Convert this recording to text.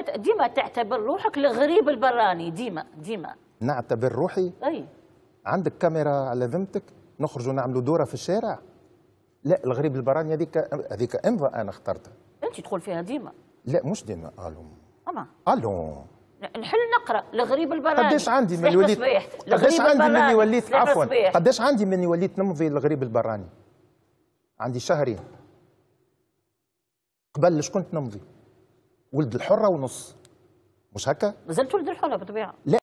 ديما ديما تعتبر روحك الغريب البراني ديما ديما نعتبر روحي اي عندك كاميرا على ذمتك نخرجوا نعملوا دوره في الشارع لا الغريب البراني هذيك هذيك امضى انا اخترتها انت تدخل فيها ديما لا مش ديما الو اما الو نحل نقرا الغريب البراني قداش عندي من وليت قداش عندي من وليت عفوا قداش عندي من وليت نمضي الغريب البراني عندي شهرين قبل شكون كنت نمضي ولد الحره ونص مش هكا؟ مازال ولد الحره بطبيعه لا